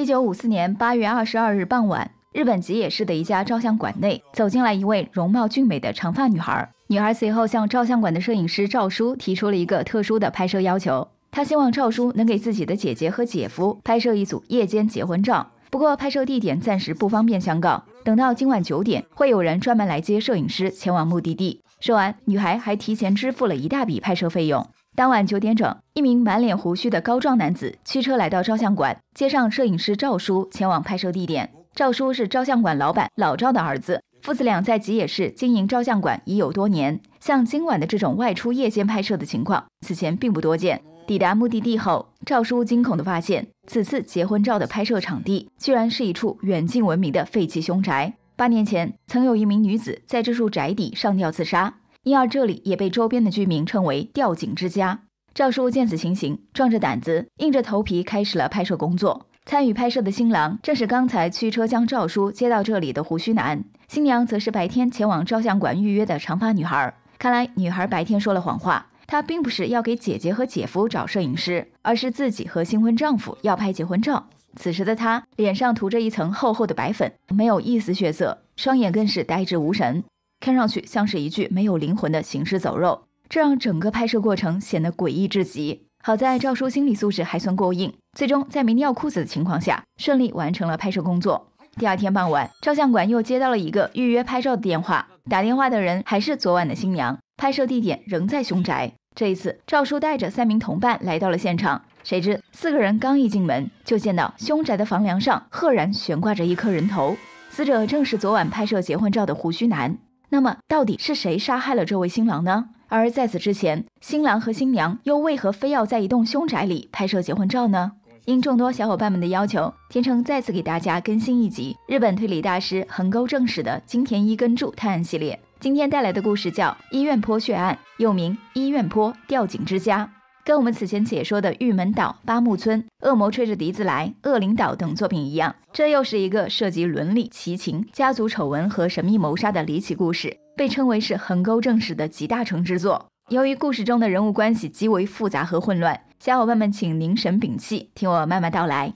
一九五四年八月二十二日傍晚，日本吉野市的一家照相馆内，走进来一位容貌俊美的长发女孩。女孩随后向照相馆的摄影师赵叔提出了一个特殊的拍摄要求，她希望赵叔能给自己的姐姐和姐夫拍摄一组夜间结婚照。不过，拍摄地点暂时不方便相告，等到今晚九点，会有人专门来接摄影师前往目的地。说完，女孩还提前支付了一大笔拍摄费用。当晚九点整，一名满脸胡须的高壮男子驱车来到照相馆，接上摄影师赵叔前往拍摄地点。赵叔是照相馆老板老赵的儿子，父子俩在吉野市经营照相馆已有多年。像今晚的这种外出夜间拍摄的情况，此前并不多见。抵达目的地后，赵叔惊恐地发现，此次结婚照的拍摄场地居然是一处远近闻名的废弃凶宅。八年前，曾有一名女子在这处宅邸上吊自杀。因而这里也被周边的居民称为“吊井之家”。赵叔见此情形，壮着胆子，硬着头皮开始了拍摄工作。参与拍摄的新郎正是刚才驱车将赵叔接到这里的胡须男，新娘则是白天前往照相馆预约的长发女孩。看来女孩白天说了谎话，她并不是要给姐姐和姐夫找摄影师，而是自己和新婚丈夫要拍结婚照。此时的她脸上涂着一层厚厚的白粉，没有一丝血色，双眼更是呆滞无神。看上去像是一具没有灵魂的行尸走肉，这让整个拍摄过程显得诡异至极。好在赵叔心理素质还算过硬，最终在没尿裤子的情况下，顺利完成了拍摄工作。第二天傍晚，照相馆又接到了一个预约拍照的电话，打电话的人还是昨晚的新娘。拍摄地点仍在凶宅。这一次，赵叔带着三名同伴来到了现场，谁知四个人刚一进门，就见到凶宅的房梁上赫然悬挂着一颗人头，死者正是昨晚拍摄结婚照的胡须男。那么，到底是谁杀害了这位新郎呢？而在此之前，新郎和新娘又为何非要在一栋凶宅里拍摄结婚照呢？应众多小伙伴们的要求，天成再次给大家更新一集日本推理大师横沟正史的金田一耕助探案系列。今天带来的故事叫《医院坡血案》，又名《医院坡吊井之家》。跟我们此前解说的《玉门岛》《八木村》《恶魔吹着笛子来》《恶灵岛》等作品一样，这又是一个涉及伦理、奇情、家族丑闻和神秘谋杀的离奇故事，被称为是横沟正史的集大成之作。由于故事中的人物关系极为复杂和混乱，小伙伴们请凝神屏气，听我慢慢道来。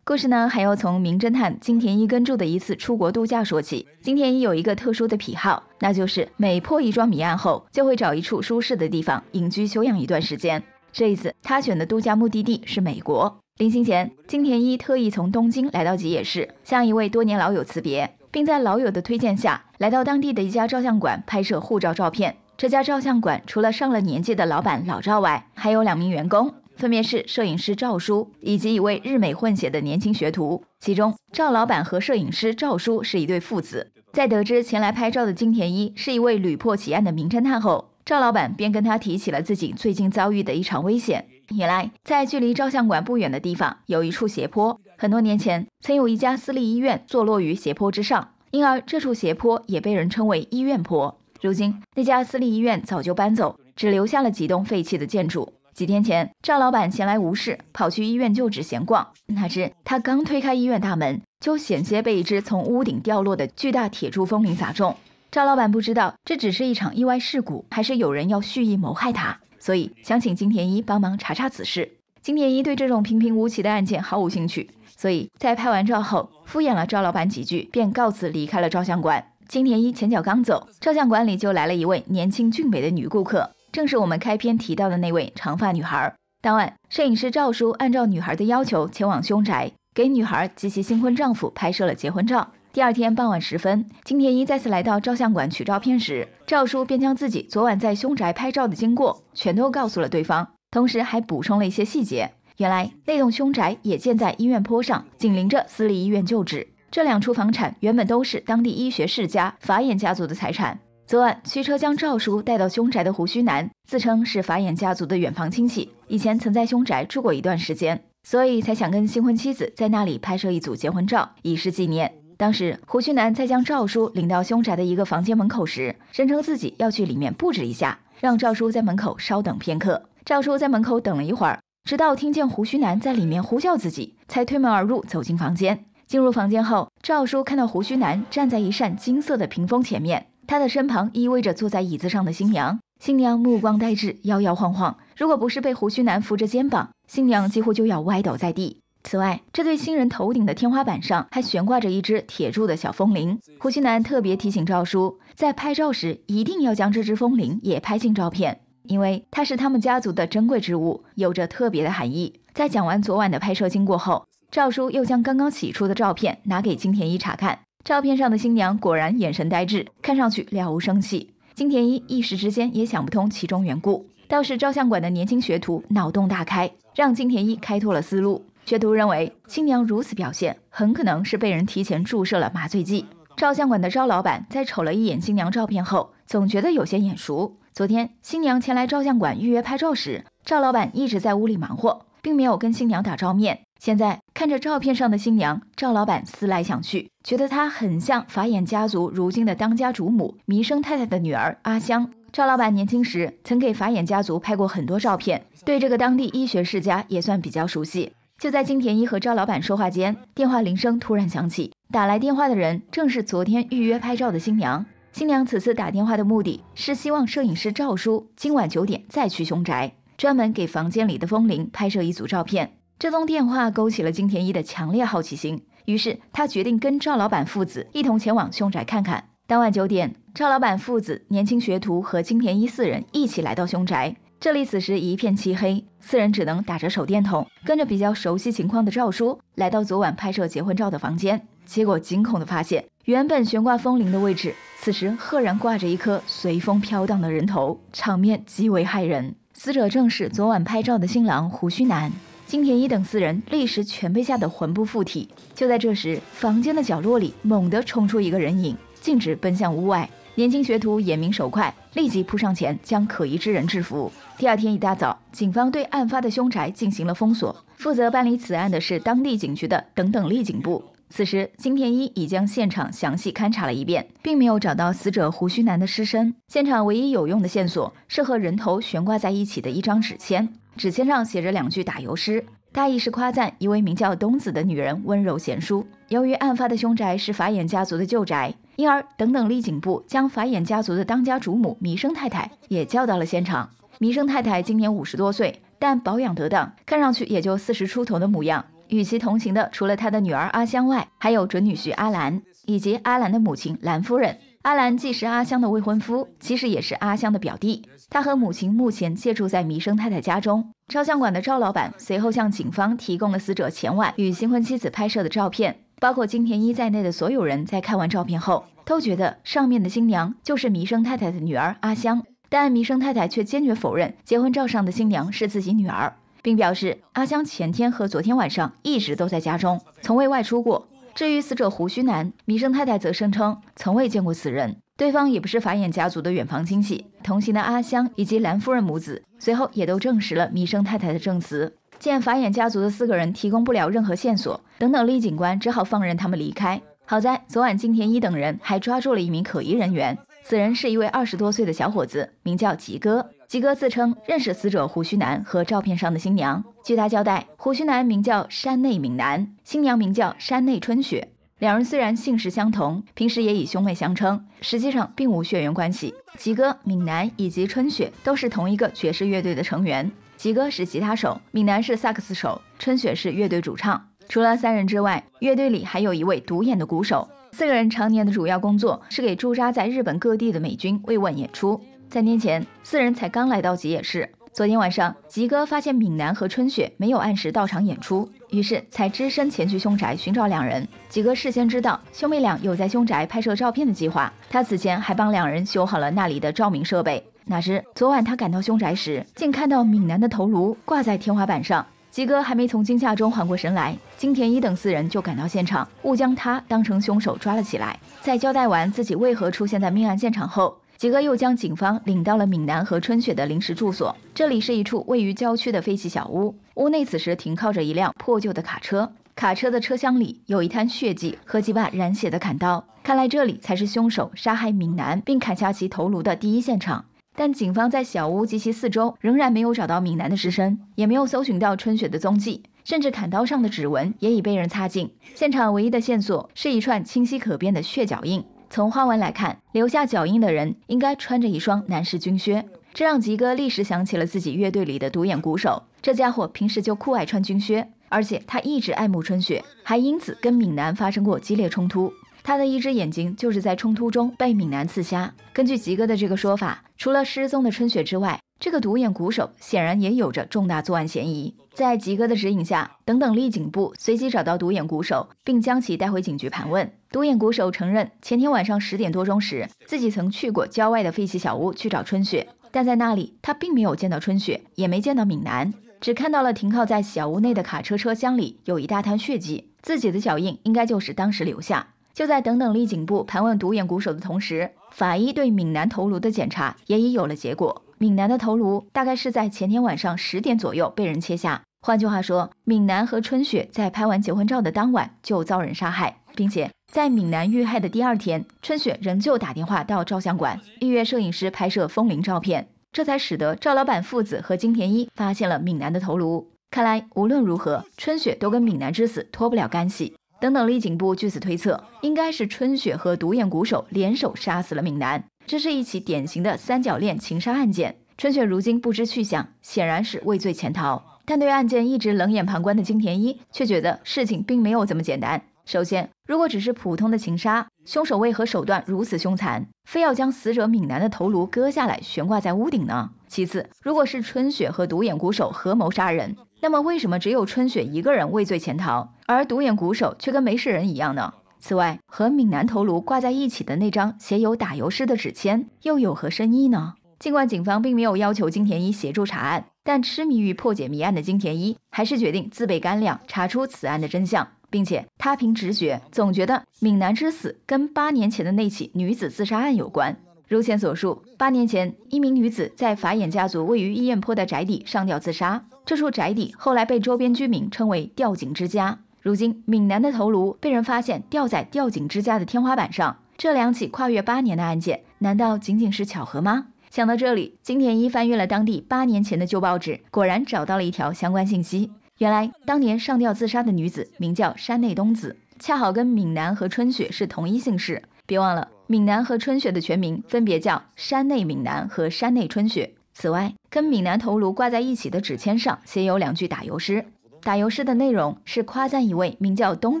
故事呢，还要从名侦探金田一耕助的一次出国度假说起。金田一有一个特殊的癖好，那就是每破一桩谜案后，就会找一处舒适的地方隐居休养一段时间。这一次，他选的度假目的地是美国。临行前，金田一特意从东京来到吉野市，向一位多年老友辞别，并在老友的推荐下，来到当地的一家照相馆拍摄护照照片。这家照相馆除了上了年纪的老板老赵外，还有两名员工，分别是摄影师赵叔以及一位日美混血的年轻学徒。其中，赵老板和摄影师赵叔是一对父子。在得知前来拍照的金田一是一位屡破奇案的名侦探后，赵老板便跟他提起了自己最近遭遇的一场危险。原来，在距离照相馆不远的地方，有一处斜坡。很多年前，曾有一家私立医院坐落于斜坡之上，因而这处斜坡也被人称为“医院坡”。如今，那家私立医院早就搬走，只留下了几栋废弃的建筑。几天前，赵老板闲来无事，跑去医院旧址闲逛。哪知他刚推开医院大门，就险些被一只从屋顶掉落的巨大铁柱风铃砸中。赵老板不知道这只是一场意外事故，还是有人要蓄意谋害他，所以想请金田一帮忙查查此事。金田一对这种平平无奇的案件毫无兴趣，所以在拍完照后敷衍了赵老板几句，便告辞离开了照相馆。金田一前脚刚走，照相馆里就来了一位年轻俊美的女顾客，正是我们开篇提到的那位长发女孩。当晚，摄影师赵叔按照女孩的要求前往凶宅，给女孩及其新婚丈夫拍摄了结婚照。第二天傍晚时分，金田一再次来到照相馆取照片时，赵叔便将自己昨晚在凶宅拍照的经过全都告诉了对方，同时还补充了一些细节。原来那栋凶宅也建在医院坡上，紧邻着私立医院旧址。这两处房产原本都是当地医学世家法眼家族的财产。昨晚驱车将赵叔带到凶宅的胡须男自称是法眼家族的远房亲戚，以前曾在凶宅住过一段时间，所以才想跟新婚妻子在那里拍摄一组结婚照，以示纪念。当时，胡须男在将赵叔领到凶宅的一个房间门口时，声称自己要去里面布置一下，让赵叔在门口稍等片刻。赵叔在门口等了一会儿，直到听见胡须男在里面呼叫自己，才推门而入，走进房间。进入房间后，赵叔看到胡须男站在一扇金色的屏风前面，他的身旁依偎着坐在椅子上的新娘。新娘目光呆滞，摇摇晃晃，如果不是被胡须男扶着肩膀，新娘几乎就要歪倒在地。此外，这对新人头顶的天花板上还悬挂着一只铁铸的小风铃。胡须南特别提醒赵叔，在拍照时一定要将这只风铃也拍进照片，因为它是他们家族的珍贵之物，有着特别的含义。在讲完昨晚的拍摄经过后，赵叔又将刚刚洗出的照片拿给金田一查看。照片上的新娘果然眼神呆滞，看上去了无生气。金田一一时之间也想不通其中缘故，倒是照相馆的年轻学徒脑洞大开，让金田一开拓了思路。学徒认为，新娘如此表现，很可能是被人提前注射了麻醉剂。照相馆的赵老板在瞅了一眼新娘照片后，总觉得有些眼熟。昨天，新娘前来照相馆预约拍照时，赵老板一直在屋里忙活，并没有跟新娘打照面。现在看着照片上的新娘，赵老板思来想去，觉得她很像法眼家族如今的当家主母弥生太太的女儿阿香。赵老板年轻时曾给法眼家族拍过很多照片，对这个当地医学世家也算比较熟悉。就在金田一和赵老板说话间，电话铃声突然响起。打来电话的人正是昨天预约拍照的新娘。新娘此次打电话的目的是希望摄影师赵叔今晚九点再去凶宅，专门给房间里的风铃拍摄一组照片。这通电话勾起了金田一的强烈好奇心，于是他决定跟赵老板父子一同前往凶宅看看。当晚九点，赵老板父子、年轻学徒和金田一四人一起来到凶宅。这里此时一片漆黑，四人只能打着手电筒，跟着比较熟悉情况的赵叔来到昨晚拍摄结婚照的房间，结果惊恐地发现，原本悬挂风铃的位置，此时赫然挂着一颗随风飘荡的人头，场面极为骇人。死者正是昨晚拍照的新郎胡须男金田一等四人，立时全被吓得魂不附体。就在这时，房间的角落里猛地冲出一个人影，径直奔向屋外。年轻学徒眼明手快，立即扑上前将可疑之人制服。第二天一大早，警方对案发的凶宅进行了封锁。负责办理此案的是当地警局的等等立警部。此时，金田一已将现场详细勘察了一遍，并没有找到死者胡须男的尸身。现场唯一有用的线索是和人头悬挂在一起的一张纸签，纸签上写着两句打油诗，大意是夸赞一位名叫东子的女人温柔贤淑。由于案发的凶宅是法眼家族的旧宅，因而等等立警部将法眼家族的当家主母弥生太太也叫到了现场。弥生太太今年五十多岁，但保养得当，看上去也就四十出头的模样。与其同行的，除了她的女儿阿香外，还有准女婿阿兰以及阿兰的母亲兰夫人。阿兰既是阿香的未婚夫，其实也是阿香的表弟。他和母亲目前借住在弥生太太家中。照相馆的赵老板随后向警方提供了死者前晚与新婚妻子拍摄的照片，包括金田一在内的所有人在看完照片后，都觉得上面的新娘就是弥生太太的女儿阿香。但弥生太太却坚决否认，结婚照上的新娘是自己女儿，并表示阿香前天和昨天晚上一直都在家中，从未外出过。至于死者胡须男，弥生太太则声称从未见过此人，对方也不是法眼家族的远房亲戚。同行的阿香以及兰夫人母子随后也都证实了弥生太太的证词。见法眼家族的四个人提供不了任何线索，等等，李警官只好放任他们离开。好在昨晚金田一等人还抓住了一名可疑人员。此人是一位二十多岁的小伙子，名叫吉哥。吉哥自称认识死者胡须男和照片上的新娘。据他交代，胡须男名叫山内敏男，新娘名叫山内春雪。两人虽然姓氏相同，平时也以兄妹相称，实际上并无血缘关系。吉哥、敏男以及春雪都是同一个爵士乐队的成员。吉哥是吉他手，敏男是萨克斯手，春雪是乐队主唱。除了三人之外，乐队里还有一位独眼的鼓手。四个人常年的主要工作是给驻扎在日本各地的美军慰问演出。三天前，四人才刚来到吉野市。昨天晚上，吉哥发现闽南和春雪没有按时到场演出，于是才只身前去凶宅寻找两人。吉哥事先知道兄妹俩有在凶宅拍摄照片的计划，他此前还帮两人修好了那里的照明设备。哪知昨晚他赶到凶宅时，竟看到闽南的头颅挂在天花板上。吉哥还没从惊吓中缓过神来。金田一等四人就赶到现场，误将他当成凶手抓了起来。在交代完自己为何出现在命案现场后，吉哥又将警方领到了闽南和春雪的临时住所。这里是一处位于郊区的废弃小屋，屋内此时停靠着一辆破旧的卡车，卡车的车厢里有一滩血迹和几把染血的砍刀。看来这里才是凶手杀害闽南并砍下其头颅的第一现场。但警方在小屋及其四周仍然没有找到闽南的尸身，也没有搜寻到春雪的踪迹。甚至砍刀上的指纹也已被人擦净。现场唯一的线索是一串清晰可辨的血脚印。从花纹来看，留下脚印的人应该穿着一双男士军靴。这让吉哥立时想起了自己乐队里的独眼鼓手。这家伙平时就酷爱穿军靴，而且他一直爱慕春雪，还因此跟闽南发生过激烈冲突。他的一只眼睛就是在冲突中被闽南刺瞎。根据吉哥的这个说法，除了失踪的春雪之外，这个独眼鼓手显然也有着重大作案嫌疑。在吉哥的指引下，等等立警部随即找到独眼鼓手，并将其带回警局盘问。独眼鼓手承认，前天晚上十点多钟时，自己曾去过郊外的废弃小屋去找春雪，但在那里他并没有见到春雪，也没见到闽南，只看到了停靠在小屋内的卡车车厢里有一大滩血迹，自己的脚印应该就是当时留下。就在等等立警部盘问独眼鼓手的同时，法医对闽南头颅的检查也已有了结果。闽南的头颅大概是在前天晚上十点左右被人切下。换句话说，闽南和春雪在拍完结婚照的当晚就遭人杀害，并且在闽南遇害的第二天，春雪仍旧打电话到照相馆预约摄影师拍摄风铃照片，这才使得赵老板父子和金田一发现了闽南的头颅。看来无论如何，春雪都跟闽南之死脱不了干系。等等，丽景部据此推测，应该是春雪和独眼鼓手联手杀死了闽南。这是一起典型的三角恋情杀案件，春雪如今不知去向，显然是畏罪潜逃。但对案件一直冷眼旁观的金田一却觉得事情并没有这么简单。首先，如果只是普通的情杀，凶手为何手段如此凶残，非要将死者闽南的头颅割下来悬挂在屋顶呢？其次，如果是春雪和独眼鼓手合谋杀人，那么为什么只有春雪一个人畏罪潜逃，而独眼鼓手却跟没事人一样呢？此外，和闽南头颅挂在一起的那张写有打油诗的纸签又有何深意呢？尽管警方并没有要求金田一协助查案，但痴迷于破解谜案的金田一还是决定自备干粮，查出此案的真相，并且他凭直觉总觉得闽南之死跟八年前的那起女子自杀案有关。如前所述，八年前，一名女子在法眼家族位于伊彦坡的宅邸上吊自杀，这处宅邸后来被周边居民称为“吊井之家”。如今，闽南的头颅被人发现吊在吊井之家的天花板上。这两起跨越八年的案件，难道仅仅是巧合吗？想到这里，金田一翻阅了当地八年前的旧报纸，果然找到了一条相关信息。原来，当年上吊自杀的女子名叫山内东子，恰好跟闽南和春雪是同一姓氏。别忘了，闽南和春雪的全名分别叫山内闽南和山内春雪。此外，跟闽南头颅挂在一起的纸签上，写有两句打油诗。打油诗的内容是夸赞一位名叫东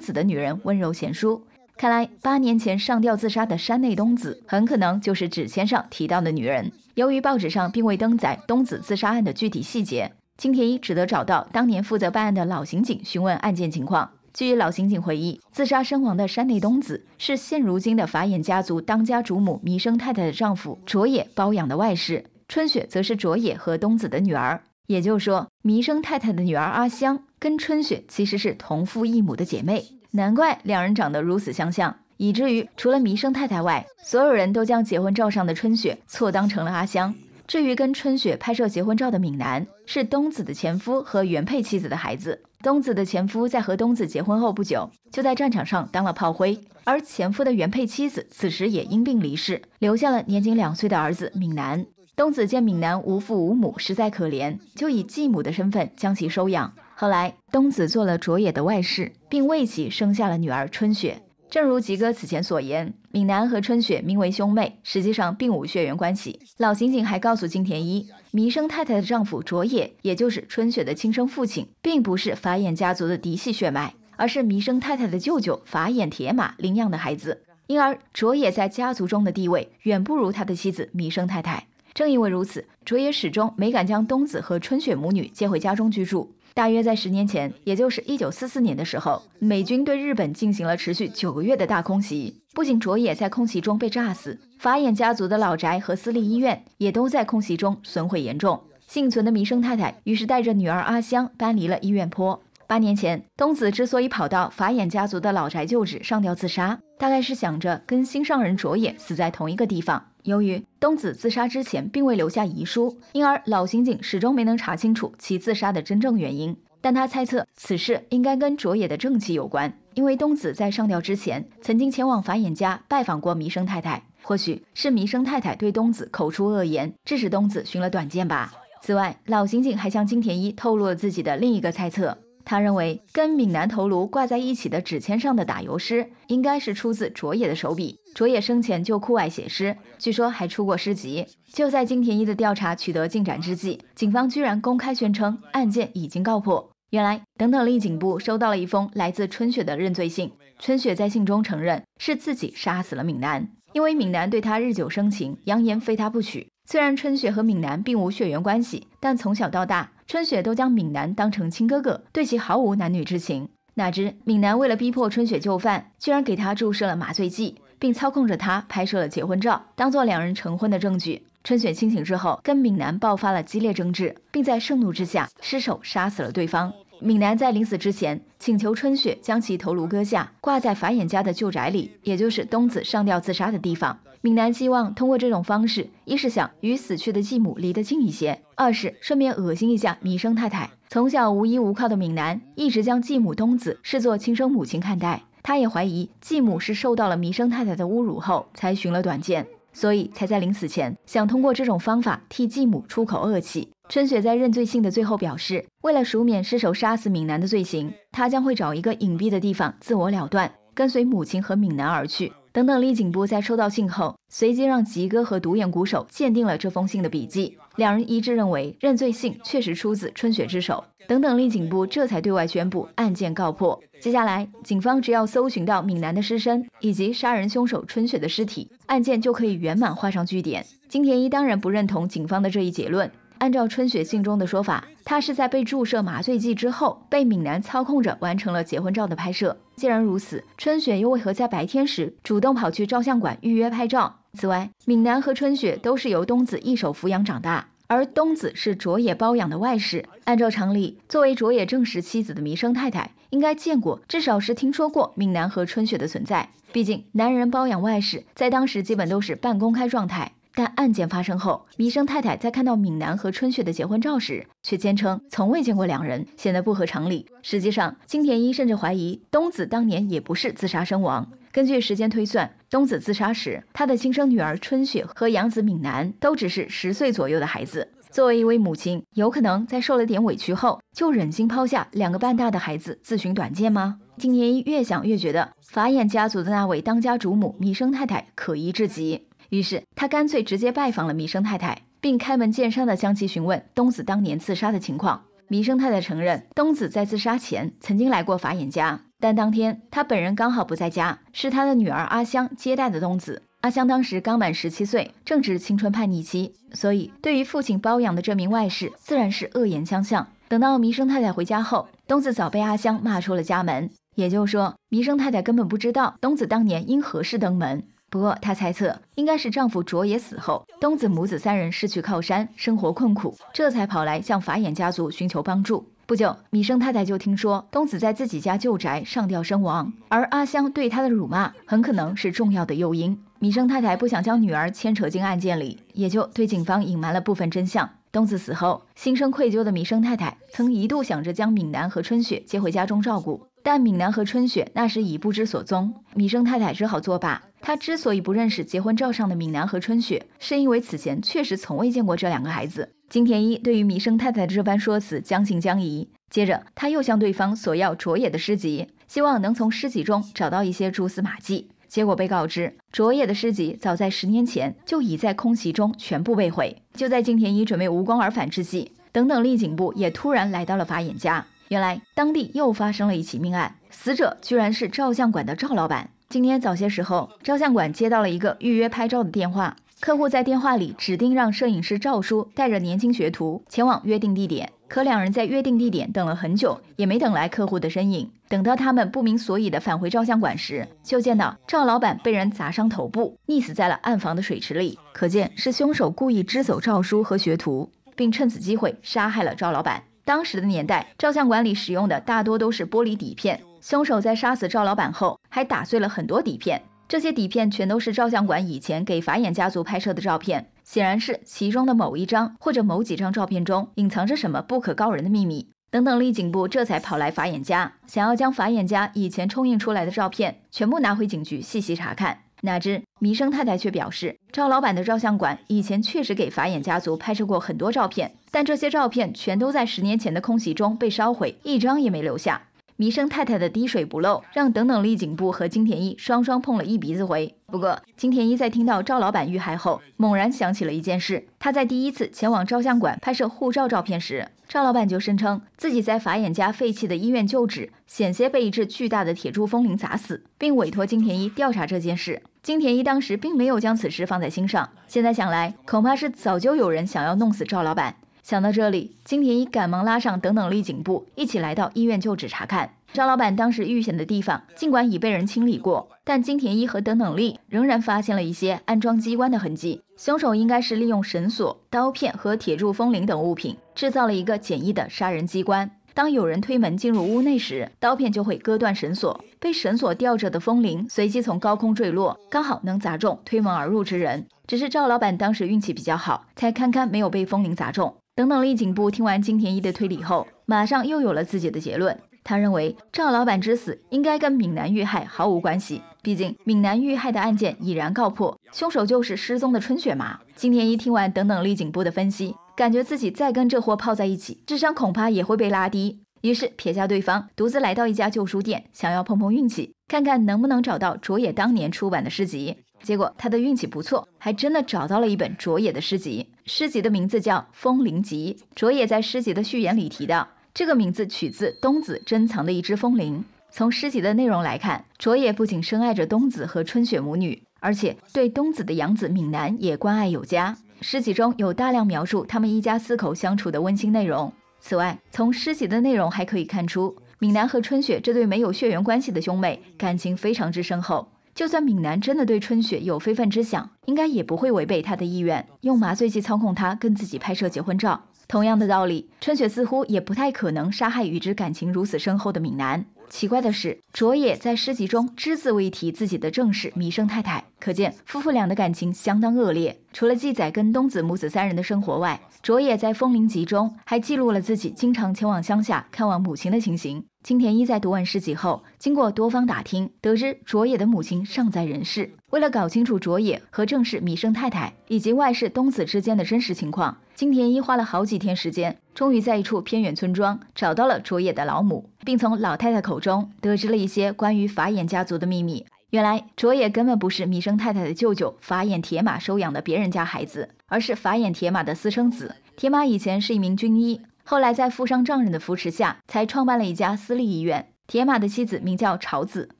子的女人温柔贤淑。看来，八年前上吊自杀的山内东子很可能就是纸签上提到的女人。由于报纸上并未登载东子自杀案的具体细节，金田一只得找到当年负责办案的老刑警询问案件情况。据老刑警回忆，自杀身亡的山内东子是现如今的法眼家族当家主母弥生太太的丈夫卓野包养的外室，春雪则是卓野和东子的女儿。也就是说，弥生太太的女儿阿香跟春雪其实是同父异母的姐妹，难怪两人长得如此相像，以至于除了弥生太太外，所有人都将结婚照上的春雪错当成了阿香。至于跟春雪拍摄结婚照的敏南，是东子的前夫和原配妻子的孩子。东子的前夫在和东子结婚后不久，就在战场上当了炮灰，而前夫的原配妻子此时也因病离世，留下了年仅两岁的儿子敏南。东子见闽南无父无母，实在可怜，就以继母的身份将其收养。后来，东子做了卓野的外室，并为其生下了女儿春雪。正如吉哥此前所言，闽南和春雪名为兄妹，实际上并无血缘关系。老刑警还告诉金田一，弥生太太的丈夫卓野，也就是春雪的亲生父亲，并不是法眼家族的嫡系血脉，而是弥生太太的舅舅法眼铁马领养的孩子。因而，卓野在家族中的地位远不如他的妻子弥生太太。正因为如此，卓野始终没敢将冬子和春雪母女接回家中居住。大约在十年前，也就是一九四四年的时候，美军对日本进行了持续九个月的大空袭。不仅卓野在空袭中被炸死，法眼家族的老宅和私立医院也都在空袭中损毁严重。幸存的弥生太太于是带着女儿阿香搬离了医院坡。八年前，东子之所以跑到法眼家族的老宅旧址上吊自杀，大概是想着跟心上人卓野死在同一个地方。由于东子自杀之前并未留下遗书，因而老刑警始终没能查清楚其自杀的真正原因。但他猜测此事应该跟卓野的正妻有关，因为东子在上吊之前曾经前往繁衍家拜访过弥生太太，或许是弥生太太对东子口出恶言，致使东子寻了短见吧。此外，老刑警还向金田一透露了自己的另一个猜测，他认为跟闽南头颅挂在一起的纸签上的打油诗，应该是出自卓野的手笔。卓野生前就酷爱写诗，据说还出过诗集。就在金田一的调查取得进展之际，警方居然公开宣称案件已经告破。原来，等等令警部收到了一封来自春雪的认罪信。春雪在信中承认是自己杀死了闽南，因为闽南对他日久生情，扬言非她不娶。虽然春雪和闽南并无血缘关系，但从小到大，春雪都将闽南当成亲哥哥，对其毫无男女之情。哪知闽南为了逼迫春雪就范，居然给她注射了麻醉剂。并操控着他拍摄了结婚照，当做两人成婚的证据。春雪清醒之后，跟闽南爆发了激烈争执，并在盛怒之下失手杀死了对方。闽南在临死之前，请求春雪将其头颅割下，挂在法眼家的旧宅里，也就是东子上吊自杀的地方。闽南希望通过这种方式，一是想与死去的继母离得近一些，二是顺便恶心一下米生太太。从小无依无靠的闽南，一直将继母东子视作亲生母亲看待。他也怀疑继母是受到了弥生太太的侮辱后才寻了短见，所以才在临死前想通过这种方法替继母出口恶气。春雪在认罪信的最后表示，为了赎免失手杀死敏南的罪行，他将会找一个隐蔽的地方自我了断，跟随母亲和敏南而去。等等，李景波在收到信后，随即让吉哥和独眼鼓手鉴定了这封信的笔迹。两人一致认为，认罪信确实出自春雪之手。等等，令警部这才对外宣布案件告破。接下来，警方只要搜寻到闽南的尸身以及杀人凶手春雪的尸体，案件就可以圆满画上句点。金田一当然不认同警方的这一结论。按照春雪信中的说法，他是在被注射麻醉剂之后，被闽南操控着完成了结婚照的拍摄。既然如此，春雪又为何在白天时主动跑去照相馆预约拍照？此外，闽南和春雪都是由东子一手抚养长大，而东子是卓野包养的外室。按照常理，作为卓野正室妻子的弥生太太，应该见过，至少是听说过闽南和春雪的存在。毕竟，男人包养外室在当时基本都是半公开状态。但案件发生后，弥生太太在看到闽南和春雪的结婚照时，却坚称从未见过两人，显得不合常理。实际上，金田一甚至怀疑东子当年也不是自杀身亡。根据时间推算，东子自杀时，他的亲生女儿春雪和养子闽南都只是十岁左右的孩子。作为一位母亲，有可能在受了点委屈后，就忍心抛下两个半大的孩子自寻短见吗？金田一越想越觉得法眼家族的那位当家主母弥生太太可疑至极。于是他干脆直接拜访了弥生太太，并开门见山地将其询问东子当年自杀的情况。弥生太太承认，东子在自杀前曾经来过法眼家，但当天他本人刚好不在家，是他的女儿阿香接待的东子。阿香当时刚满十七岁，正值青春叛逆期，所以对于父亲包养的这名外室，自然是恶言相向。等到弥生太太回家后，东子早被阿香骂出了家门。也就是说，弥生太太根本不知道东子当年因何事登门。不过，她猜测应该是丈夫卓野死后，东子母子三人失去靠山，生活困苦，这才跑来向法眼家族寻求帮助。不久，米生太太就听说东子在自己家旧宅上吊身亡，而阿香对他的辱骂很可能是重要的诱因。米生太太不想将女儿牵扯进案件里，也就对警方隐瞒了部分真相。东子死后，心生愧疚的米生太太曾一度想着将敏南和春雪接回家中照顾。但闽南和春雪那时已不知所踪，米生太太只好作罢。她之所以不认识结婚照上的闽南和春雪，是因为此前确实从未见过这两个孩子。金田一对于米生太太的这番说辞将信将疑。接着，他又向对方索要卓野的诗集，希望能从诗集中找到一些蛛丝马迹。结果被告知，卓野的诗集早在十年前就已在空袭中全部被毁。就在金田一准备无功而返之际，等等立警部也突然来到了法眼家。原来当地又发生了一起命案，死者居然是照相馆的赵老板。今天早些时候，照相馆接到了一个预约拍照的电话，客户在电话里指定让摄影师赵叔带着年轻学徒前往约定地点。可两人在约定地点等了很久，也没等来客户的身影。等到他们不明所以的返回照相馆时，就见到赵老板被人砸伤头部，溺死在了暗房的水池里。可见是凶手故意支走赵叔和学徒，并趁此机会杀害了赵老板。当时的年代，照相馆里使用的大多都是玻璃底片。凶手在杀死赵老板后，还打碎了很多底片。这些底片全都是照相馆以前给法眼家族拍摄的照片，显然是其中的某一张或者某几张照片中隐藏着什么不可告人的秘密。等等，丽警部这才跑来法眼家，想要将法眼家以前冲印出来的照片全部拿回警局细细查看。哪知弥生太太却表示，赵老板的照相馆以前确实给法眼家族拍摄过很多照片，但这些照片全都在十年前的空袭中被烧毁，一张也没留下。弥生太太的滴水不漏，让等等丽警部和金田一双双碰了一鼻子灰。不过，金田一在听到赵老板遇害后，猛然想起了一件事：他在第一次前往照相馆拍摄护照照片时，赵老板就声称自己在法眼家废弃的医院旧址险些被一只巨大的铁柱风铃砸死，并委托金田一调查这件事。金田一当时并没有将此事放在心上，现在想来，恐怕是早就有人想要弄死赵老板。想到这里，金田一赶忙拉上等等力警部一起来到医院旧址查看赵老板当时遇险的地方。尽管已被人清理过，但金田一和等等力仍然发现了一些安装机关的痕迹。凶手应该是利用绳索、刀片和铁柱、风铃等物品制造了一个简易的杀人机关。当有人推门进入屋内时，刀片就会割断绳索，被绳索吊着的风铃随即从高空坠落，刚好能砸中推门而入之人。只是赵老板当时运气比较好，才堪堪没有被风铃砸中。等等，立警部听完金田一的推理后，马上又有了自己的结论。他认为赵老板之死应该跟闽南遇害毫无关系，毕竟闽南遇害的案件已然告破，凶手就是失踪的春雪嘛。金田一听完等等立警部的分析。感觉自己再跟这货泡在一起，智商恐怕也会被拉低。于是撇下对方，独自来到一家旧书店，想要碰碰运气，看看能不能找到卓野当年出版的诗集。结果他的运气不错，还真的找到了一本卓野的诗集。诗集的名字叫《风铃集》，卓野在诗集的序言里提到，这个名字取自冬子珍藏的一只风铃。从诗集的内容来看，卓野不仅深爱着冬子和春雪母女，而且对冬子的养子敏男也关爱有加。诗集中有大量描述他们一家四口相处的温馨内容。此外，从诗集的内容还可以看出，闽南和春雪这对没有血缘关系的兄妹感情非常之深厚。就算闽南真的对春雪有非分之想，应该也不会违背他的意愿，用麻醉剂操控他跟自己拍摄结婚照。同样的道理，春雪似乎也不太可能杀害与之感情如此深厚的闽南。奇怪的是，卓野在诗集中只字未提自己的正室米生太太，可见夫妇俩的感情相当恶劣。除了记载跟东子母子三人的生活外，卓野在《风铃集》中还记录了自己经常前往乡下看望母亲的情形。金田一在读完诗集后，经过多方打听，得知卓野的母亲尚在人世。为了搞清楚卓野和正室米生太太以及外室东子之间的真实情况。金田一花了好几天时间，终于在一处偏远村庄找到了卓野的老母，并从老太太口中得知了一些关于法眼家族的秘密。原来，卓野根本不是米生太太的舅舅法眼铁马收养的别人家孩子，而是法眼铁马的私生子。铁马以前是一名军医，后来在富商丈人的扶持下，才创办了一家私立医院。铁马的妻子名叫朝子，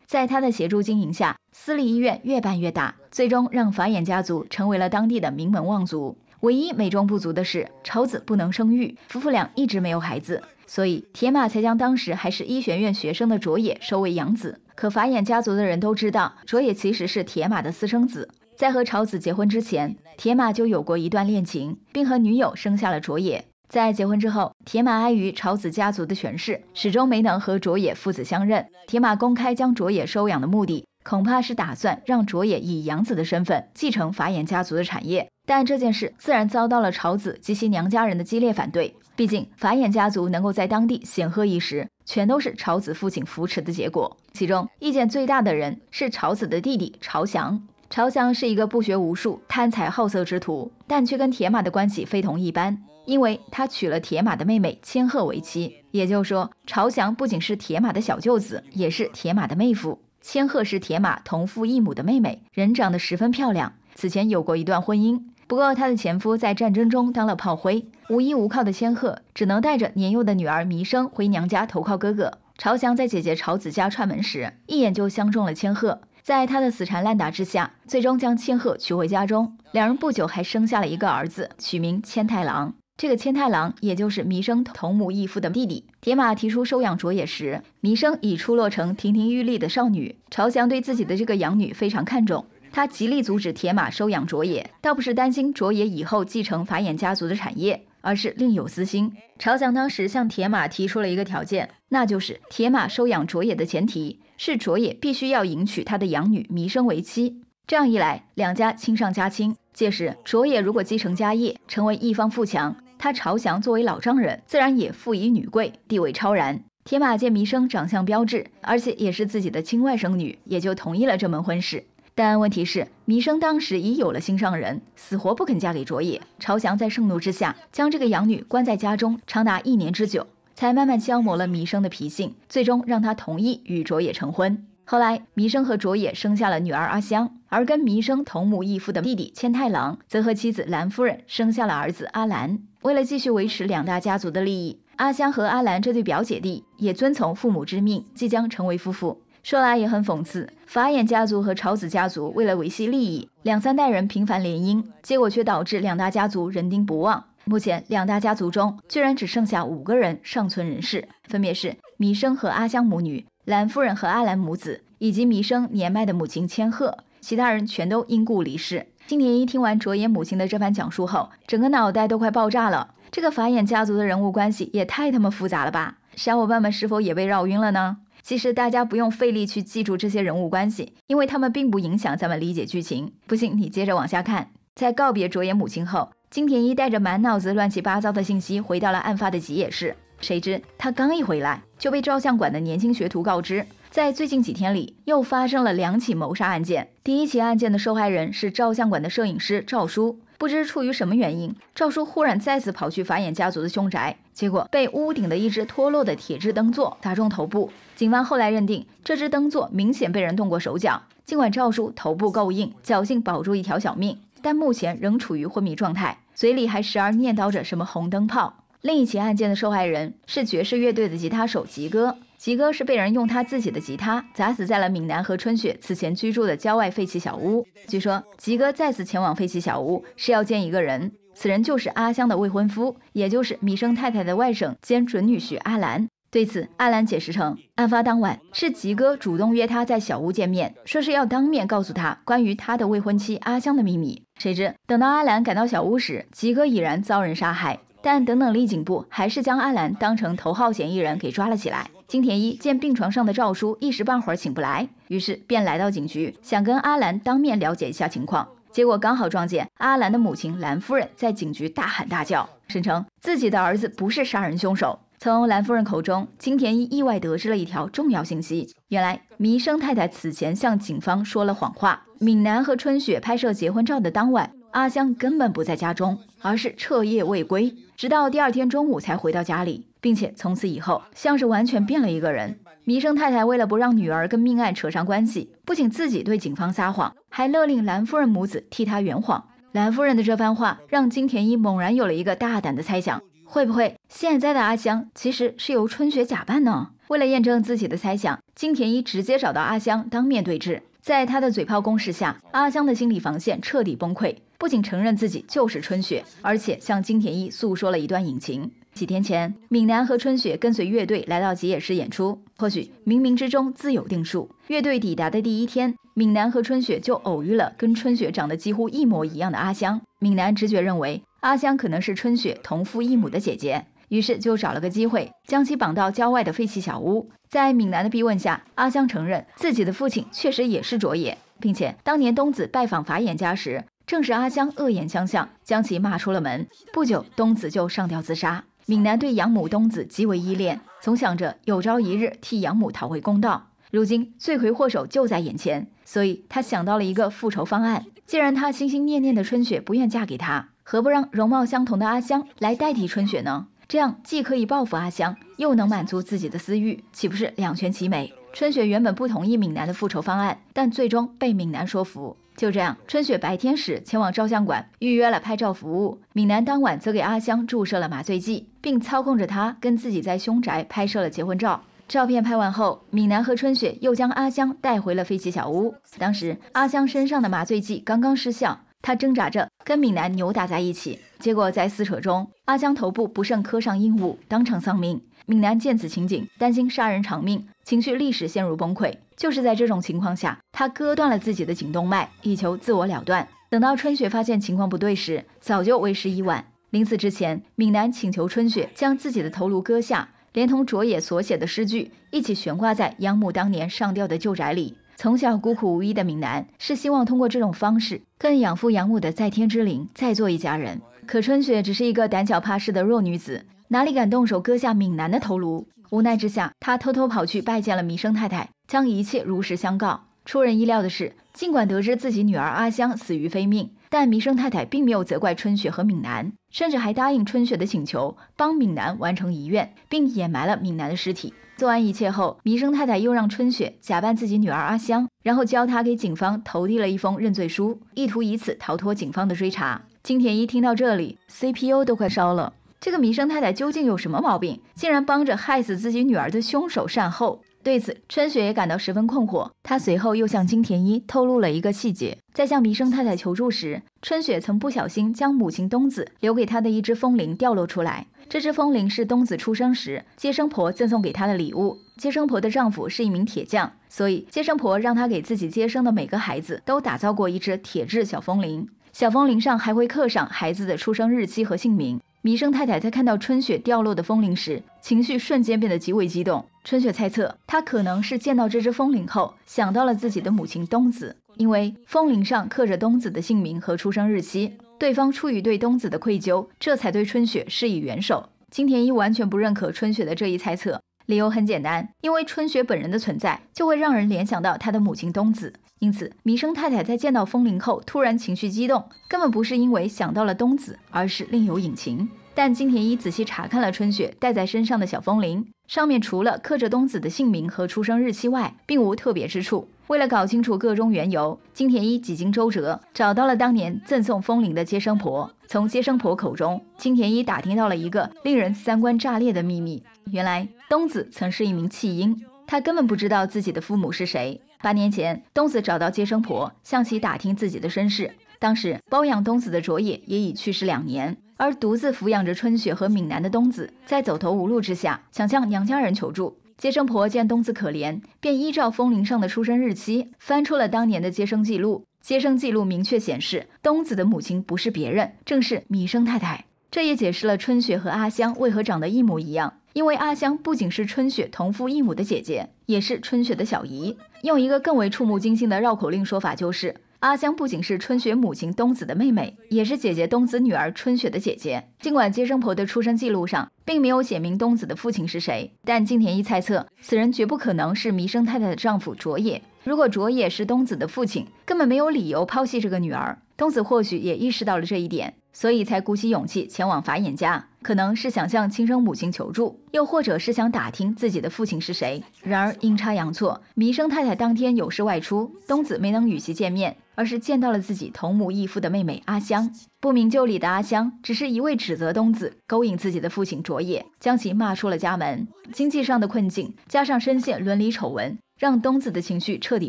在他的协助经营下，私立医院越办越大，最终让法眼家族成为了当地的名门望族。唯一美中不足的是，朝子不能生育，夫妇俩一直没有孩子，所以铁马才将当时还是医学院学生的卓野收为养子。可法眼家族的人都知道，卓野其实是铁马的私生子。在和朝子结婚之前，铁马就有过一段恋情，并和女友生下了卓野。在结婚之后，铁马碍于朝子家族的权势，始终没能和卓野父子相认。铁马公开将卓野收养的目的，恐怕是打算让卓野以养子的身份继承法眼家族的产业。但这件事自然遭到了朝子及其娘家人的激烈反对。毕竟法眼家族能够在当地显赫一时，全都是朝子父亲扶持的结果。其中意见最大的人是朝子的弟弟朝翔。朝翔是一个不学无术、贪财好色之徒，但却跟铁马的关系非同一般，因为他娶了铁马的妹妹千鹤为妻。也就是说，朝翔不仅是铁马的小舅子，也是铁马的妹夫。千鹤是铁马同父异母的妹妹，人长得十分漂亮，此前有过一段婚姻。不过，他的前夫在战争中当了炮灰，无依无靠的千鹤只能带着年幼的女儿弥生回娘家投靠哥哥朝祥。在姐姐朝子家串门时，一眼就相中了千鹤。在他的死缠烂打之下，最终将千鹤娶回家中。两人不久还生下了一个儿子，取名千太郎。这个千太郎也就是弥生同母异父的弟弟。铁马提出收养卓野时，弥生已出落成亭亭玉立的少女。朝祥对自己的这个养女非常看重。他极力阻止铁马收养卓野，倒不是担心卓野以后继承法眼家族的产业，而是另有私心。朝翔当时向铁马提出了一个条件，那就是铁马收养卓野的前提是卓野必须要迎娶他的养女弥生为妻。这样一来，两家亲上加亲。届时，卓野如果继承家业，成为一方富强，他朝翔作为老丈人，自然也富以女贵，地位超然。铁马见弥生长相标致，而且也是自己的亲外甥女，也就同意了这门婚事。但问题是，弥生当时已有了心上人，死活不肯嫁给卓野。朝翔在盛怒之下，将这个养女关在家中长达一年之久，才慢慢消磨了弥生的脾性，最终让她同意与卓野成婚。后来，弥生和卓野生下了女儿阿香，而跟弥生同母异父的弟弟千太郎，则和妻子兰夫人生下了儿子阿兰。为了继续维持两大家族的利益，阿香和阿兰这对表姐弟也遵从父母之命，即将成为夫妇。说来也很讽刺，法眼家族和朝子家族为了维系利益，两三代人频繁联姻，结果却导致两大家族人丁不旺。目前两大家族中居然只剩下五个人尚存人世，分别是米生和阿香母女、兰夫人和阿兰母子，以及米生年迈的母亲千鹤。其他人全都因故离世。金田一听完卓野母亲的这番讲述后，整个脑袋都快爆炸了。这个法眼家族的人物关系也太他妈复杂了吧！小伙伴们是否也被绕晕了呢？其实大家不用费力去记住这些人物关系，因为他们并不影响咱们理解剧情。不信，你接着往下看。在告别卓眼母亲后，金田一带着满脑子乱七八糟的信息回到了案发的吉野市。谁知他刚一回来，就被照相馆的年轻学徒告知，在最近几天里又发生了两起谋杀案件。第一起案件的受害人是照相馆的摄影师赵叔。不知出于什么原因，赵叔忽然再次跑去法眼家族的凶宅。结果被屋顶的一只脱落的铁质灯座砸中头部。警方后来认定，这只灯座明显被人动过手脚。尽管赵叔头部够硬，侥幸保住一条小命，但目前仍处于昏迷状态，嘴里还时而念叨着什么“红灯泡”。另一起案件的受害人是爵士乐队的吉他手吉哥。吉哥是被人用他自己的吉他砸死在了闽南和春雪此前居住的郊外废弃小屋。据说吉哥再次前往废弃小屋是要见一个人。此人就是阿香的未婚夫，也就是米生太太的外甥兼准女婿阿兰。对此，阿兰解释称，案发当晚是吉哥主动约他在小屋见面，说是要当面告诉他关于他的未婚妻阿香的秘密。谁知等到阿兰赶到小屋时，吉哥已然遭人杀害。但等等，立警部还是将阿兰当成头号嫌疑人给抓了起来。金田一见病床上的赵叔一时半会儿醒不来，于是便来到警局，想跟阿兰当面了解一下情况。结果刚好撞见阿兰的母亲兰夫人在警局大喊大叫，声称自己的儿子不是杀人凶手。从兰夫人口中，金田一意外得知了一条重要信息：原来弥生太太此前向警方说了谎话。闽南和春雪拍摄结婚照的当晚，阿香根本不在家中，而是彻夜未归，直到第二天中午才回到家里，并且从此以后像是完全变了一个人。弥生太太为了不让女儿跟命案扯上关系，不仅自己对警方撒谎，还勒令蓝夫人母子替她圆谎。蓝夫人的这番话让金田一猛然有了一个大胆的猜想：会不会现在的阿香其实是由春雪假扮呢？为了验证自己的猜想，金田一直接找到阿香当面对质。在他的嘴炮攻势下，阿香的心理防线彻底崩溃，不仅承认自己就是春雪，而且向金田一诉说了一段隐情。几天前，闽南和春雪跟随乐队来到吉野市演出。或许冥冥之中自有定数。乐队抵达的第一天，闽南和春雪就偶遇了跟春雪长得几乎一模一样的阿香。闽南直觉认为阿香可能是春雪同父异母的姐姐，于是就找了个机会将其绑到郊外的废弃小屋。在闽南的逼问下，阿香承认自己的父亲确实也是卓野，并且当年东子拜访法眼家时，正是阿香恶言相向，将其骂出了门。不久，东子就上吊自杀。闽南对养母东子极为依恋，总想着有朝一日替养母讨回公道。如今罪魁祸首就在眼前，所以他想到了一个复仇方案。既然他心心念念的春雪不愿嫁给他，何不让容貌相同的阿香来代替春雪呢？这样既可以报复阿香，又能满足自己的私欲，岂不是两全其美？春雪原本不同意闽南的复仇方案，但最终被闽南说服。就这样，春雪白天时前往照相馆预约了拍照服务。闽南当晚则给阿香注射了麻醉剂，并操控着她跟自己在凶宅拍摄了结婚照。照片拍完后，闽南和春雪又将阿香带回了废弃小屋。当时阿香身上的麻醉剂刚刚失效，她挣扎着跟闽南扭打在一起，结果在撕扯中，阿香头部不慎磕上硬物，当场丧命。闽南见此情景，担心杀人偿命，情绪立时陷入崩溃。就是在这种情况下，他割断了自己的颈动脉，以求自我了断。等到春雪发现情况不对时，早就为时已晚。临死之前，闽南请求春雪将自己的头颅割下，连同卓野所写的诗句一起悬挂在养母当年上吊的旧宅里。从小孤苦无依的闽南，是希望通过这种方式跟养父养母的在天之灵再做一家人。可春雪只是一个胆小怕事的弱女子，哪里敢动手割下闽南的头颅？无奈之下，她偷偷跑去拜见了弥生太太。将一切如实相告。出人意料的是，尽管得知自己女儿阿香死于非命，但弥生太太并没有责怪春雪和闽南，甚至还答应春雪的请求，帮闽南完成遗愿，并掩埋了闽南的尸体。做完一切后，弥生太太又让春雪假扮自己女儿阿香，然后教她给警方投递了一封认罪书，意图以此逃脱警方的追查。金田一听到这里，CPU 都快烧了。这个弥生太太究竟有什么毛病，竟然帮着害死自己女儿的凶手善后？对此，春雪也感到十分困惑。她随后又向金田一透露了一个细节：在向弥生太太求助时，春雪曾不小心将母亲东子留给她的一只风铃掉落出来。这只风铃是东子出生时接生婆赠送给她的礼物。接生婆的丈夫是一名铁匠，所以接生婆让她给自己接生的每个孩子都打造过一只铁质小风铃，小风铃上还会刻上孩子的出生日期和姓名。弥生太太在看到春雪掉落的风铃时，情绪瞬间变得极为激动。春雪猜测，她可能是见到这只风铃后，想到了自己的母亲冬子，因为风铃上刻着冬子的姓名和出生日期。对方出于对冬子的愧疚，这才对春雪施以援手。金田一完全不认可春雪的这一猜测，理由很简单，因为春雪本人的存在就会让人联想到他的母亲冬子。因此，弥生太太在见到风铃后突然情绪激动，根本不是因为想到了冬子，而是另有隐情。但金田一仔细查看了春雪戴在身上的小风铃，上面除了刻着冬子的姓名和出生日期外，并无特别之处。为了搞清楚个中缘由，金田一几经周折找到了当年赠送风铃的接生婆。从接生婆口中，金田一打听到了一个令人三观炸裂的秘密：原来冬子曾是一名弃婴。他根本不知道自己的父母是谁。八年前，东子找到接生婆，向其打听自己的身世。当时包养东子的卓野也已去世两年，而独自抚养着春雪和闽南的东子，在走投无路之下，想向娘家人求助。接生婆见东子可怜，便依照风铃上的出生日期，翻出了当年的接生记录。接生记录明确显示，东子的母亲不是别人，正是米生太太。这也解释了春雪和阿香为何长得一模一样，因为阿香不仅是春雪同父异母的姐姐，也是春雪的小姨。用一个更为触目惊心的绕口令说法就是：阿香不仅是春雪母亲冬子的妹妹，也是姐姐冬子女儿春雪的姐姐。尽管接生婆的出生记录上并没有写明冬子的父亲是谁，但金田一猜测，此人绝不可能是弥生太太的丈夫卓野。如果卓野是冬子的父亲，根本没有理由抛弃这个女儿。东子或许也意识到了这一点，所以才鼓起勇气前往法眼家，可能是想向亲生母亲求助，又或者是想打听自己的父亲是谁。然而阴差阳错，弥生太太当天有事外出，东子没能与其见面。而是见到了自己同母异父的妹妹阿香。不明就里的阿香只是一味指责东子勾引自己的父亲卓野，将其骂出了家门。经济上的困境加上深陷伦理丑闻，让东子的情绪彻底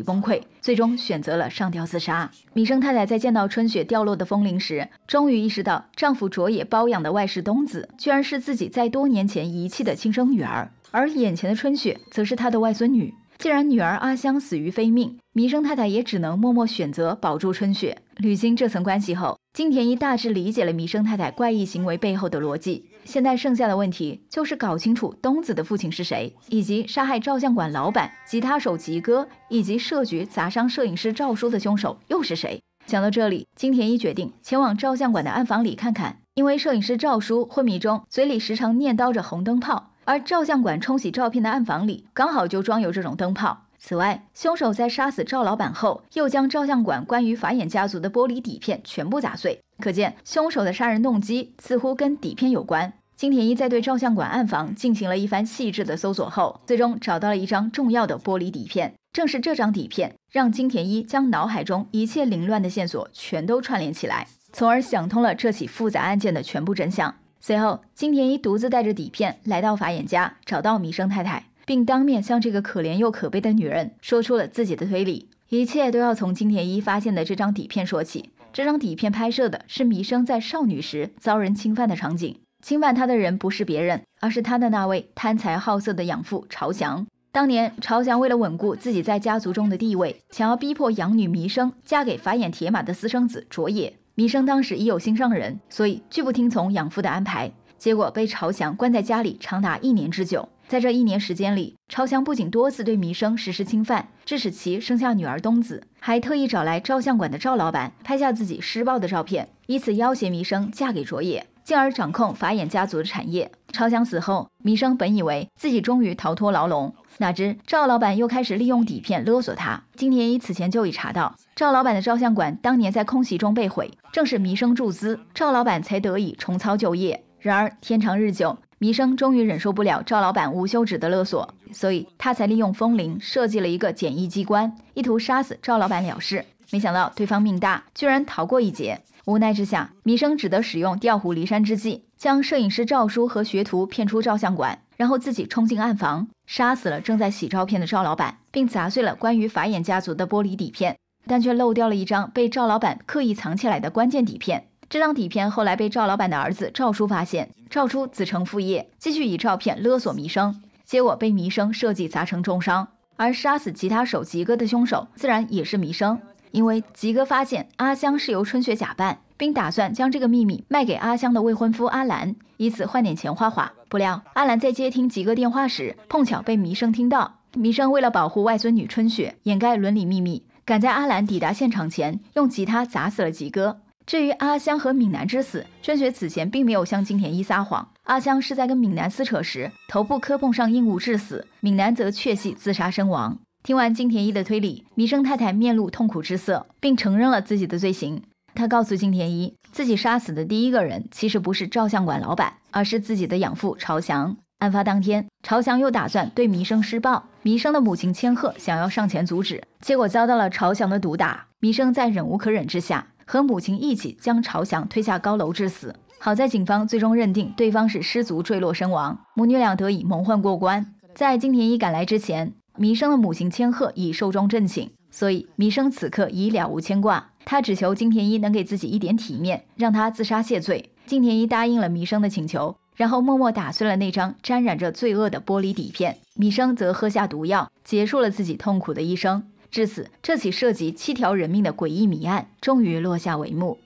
崩溃，最终选择了上吊自杀。米生太太在见到春雪掉落的风铃时，终于意识到丈夫卓野包养的外室东子，居然是自己在多年前遗弃的亲生女儿，而眼前的春雪，则是她的外孙女。既然女儿阿香死于非命，弥生太太也只能默默选择保住春雪。履清这层关系后，金田一大致理解了弥生太太怪异行为背后的逻辑。现在剩下的问题就是搞清楚东子的父亲是谁，以及杀害照相馆老板、吉他手吉哥以及设局砸伤摄影师赵叔的凶手又是谁。想到这里，金田一决定前往照相馆的暗房里看看，因为摄影师赵叔昏迷中嘴里时常念叨着红灯泡。而照相馆冲洗照片的暗房里，刚好就装有这种灯泡。此外，凶手在杀死赵老板后，又将照相馆关于法眼家族的玻璃底片全部砸碎。可见，凶手的杀人动机似乎跟底片有关。金田一在对照相馆暗房进行了一番细致的搜索后，最终找到了一张重要的玻璃底片。正是这张底片，让金田一将脑海中一切凌乱的线索全都串联起来，从而想通了这起复杂案件的全部真相。随后，金田一独自带着底片来到法眼家，找到弥生太太，并当面向这个可怜又可悲的女人说出了自己的推理。一切都要从金田一发现的这张底片说起。这张底片拍摄的是弥生在少女时遭人侵犯的场景。侵犯她的人不是别人，而是她的那位贪财好色的养父朝翔。当年，朝翔为了稳固自己在家族中的地位，想要逼迫养女弥生嫁给法眼铁马的私生子卓野。弥生当时已有心上人，所以拒不听从养父的安排，结果被朝翔关在家里长达一年之久。在这一年时间里，朝翔不仅多次对弥生实施侵犯，致使其生下女儿东子，还特意找来照相馆的赵老板拍下自己施暴的照片，以此要挟弥生嫁给卓也，进而掌控法眼家族的产业。朝翔死后，弥生本以为自己终于逃脱牢笼。哪知赵老板又开始利用底片勒索他。金年一此前就已查到，赵老板的照相馆当年在空袭中被毁，正是弥生注资，赵老板才得以重操旧业。然而天长日久，弥生终于忍受不了赵老板无休止的勒索，所以他才利用风铃设计了一个简易机关，意图杀死赵老板了事。没想到对方命大，居然逃过一劫。无奈之下，弥生只得使用调虎离山之计，将摄影师赵叔和学徒骗出照相馆。然后自己冲进暗房，杀死了正在洗照片的赵老板，并砸碎了关于法眼家族的玻璃底片，但却漏掉了一张被赵老板刻意藏起来的关键底片。这张底片后来被赵老板的儿子赵叔发现，赵叔子承父业，继续以照片勒索迷生，结果被迷生设计砸成重伤。而杀死吉他手吉哥的凶手自然也是迷生，因为吉哥发现阿香是由春雪假扮。并打算将这个秘密卖给阿香的未婚夫阿兰，以此换点钱花花。不料阿兰在接听吉哥电话时，碰巧被弥生听到。弥生为了保护外孙女春雪，掩盖伦理秘密，赶在阿兰抵达现场前，用吉他砸死了吉哥。至于阿香和闽南之死，春雪此前并没有向金田一撒谎。阿香是在跟闽南撕扯时，头部磕碰上硬物致死；闽南则确系自杀身亡。听完金田一的推理，弥生太太面露痛苦之色，并承认了自己的罪行。他告诉金田一，自己杀死的第一个人其实不是照相馆老板，而是自己的养父朝翔。案发当天，朝翔又打算对弥生施暴，弥生的母亲千鹤想要上前阻止，结果遭到了朝翔的毒打。弥生在忍无可忍之下，和母亲一起将朝翔推下高楼致死。好在警方最终认定对方是失足坠落身亡，母女俩得以蒙混过关。在金田一赶来之前，弥生的母亲千鹤已寿终正寝，所以弥生此刻已了无牵挂。他只求金田一能给自己一点体面，让他自杀谢罪。金田一答应了米生的请求，然后默默打碎了那张沾染着罪恶的玻璃底片。米生则喝下毒药，结束了自己痛苦的一生。至此，这起涉及七条人命的诡异谜案终于落下帷幕。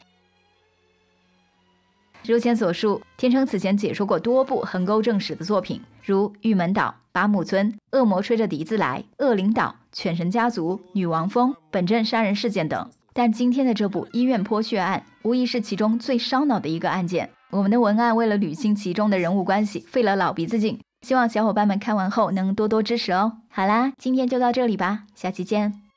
如前所述，天成此前解说过多部横沟正史的作品，如《玉门岛》《八木村》《恶魔吹着笛子来》《恶灵岛》《犬神家族》《女王峰》《本镇杀人事件》等。但今天的这部《医院泼血案》无疑是其中最烧脑的一个案件。我们的文案为了捋清其中的人物关系，费了老鼻子劲。希望小伙伴们看完后能多多支持哦。好啦，今天就到这里吧，下期见。